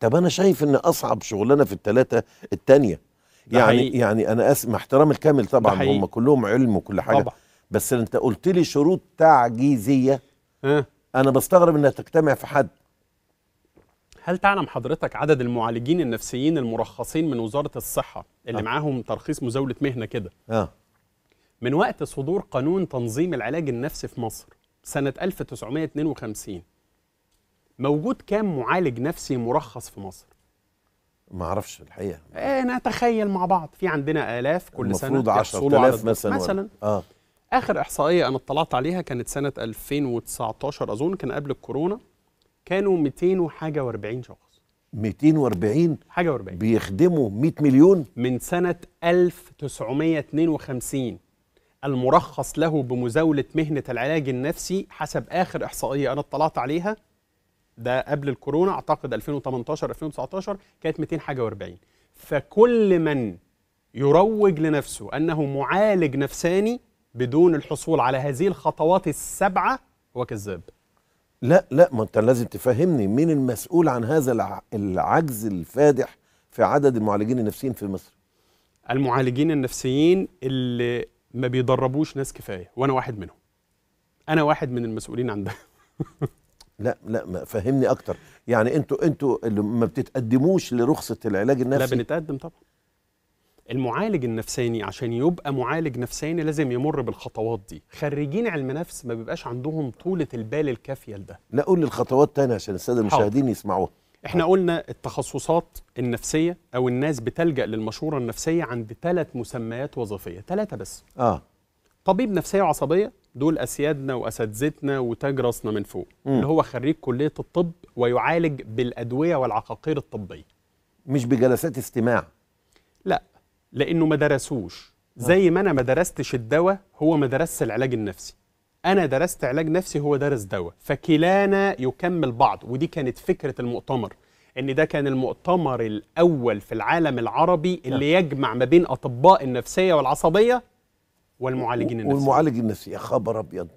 طب انا شايف ان اصعب شغلانه في الثلاثه الثانيه يعني حقيقي. يعني انا اسف مع احترامي الكامل طبعا هم كلهم علم وكل حاجه طبعا. بس انت قلت لي شروط تعجيزيه أه؟ انا بستغرب انها تجتمع في حد هل تعلم حضرتك عدد المعالجين النفسيين المرخصين من وزاره الصحه اللي آه. معاهم ترخيص مزاوله مهنه كده آه. من وقت صدور قانون تنظيم العلاج النفسي في مصر سنه 1952 موجود كام معالج نفسي مرخص في مصر؟ ما اعرفش الحقيقه آه، نتخيل مع بعض في عندنا الاف كل سنه المفروض 10000 مثلا مثلا اه اخر احصائيه انا اطلعت عليها كانت سنه 2019 اظن كان قبل الكورونا كانوا 200 وحاجه و40 شخص 240 حاجه و40 بيخدموا 100 مليون من سنه 1952 المرخص له بمزاوله مهنه العلاج النفسي حسب اخر احصائيه انا اطلعت عليها ده قبل الكورونا اعتقد 2018 2019 كانت 200 حاجه و40 فكل من يروج لنفسه انه معالج نفساني بدون الحصول على هذه الخطوات السبعه هو كذاب لا لا ما انت لازم تفهمني مين المسؤول عن هذا العجز الفادح في عدد المعالجين النفسيين في مصر المعالجين النفسيين اللي ما بيدربوش ناس كفايه وانا واحد منهم انا واحد من المسؤولين عن ده لا لا ما فهمني اكتر يعني انتوا انتوا اللي ما بتتقدموش لرخصه العلاج النفسي لا بنتقدم طبعا المعالج النفساني عشان يبقى معالج نفساني لازم يمر بالخطوات دي خريجين علم نفس ما بيبقاش عندهم طولة البال الكافية لده لا قول لي الخطوات تاني عشان السادة المشاهدين يسمعوها احنا قلنا التخصصات النفسية او الناس بتلجأ للمشورة النفسية عند ثلاث مسميات وظيفية ثلاثة بس اه طبيب نفسية وعصبية دول اسيادنا واساتذتنا وتاج راسنا من فوق مم. اللي هو خريج كليه الطب ويعالج بالادويه والعقاقير الطبيه مش بجلسات استماع لا لانه ما درسوش آه. زي ما انا ما درستش الدواء هو ما درسش العلاج النفسي انا درست علاج نفسي هو درس دواء فكلانا يكمل بعض ودي كانت فكره المؤتمر ان ده كان المؤتمر الاول في العالم العربي اللي آه. يجمع ما بين اطباء النفسيه والعصبيه والمعالجين النفسيين والمعالج النفسي يا خبر ابيض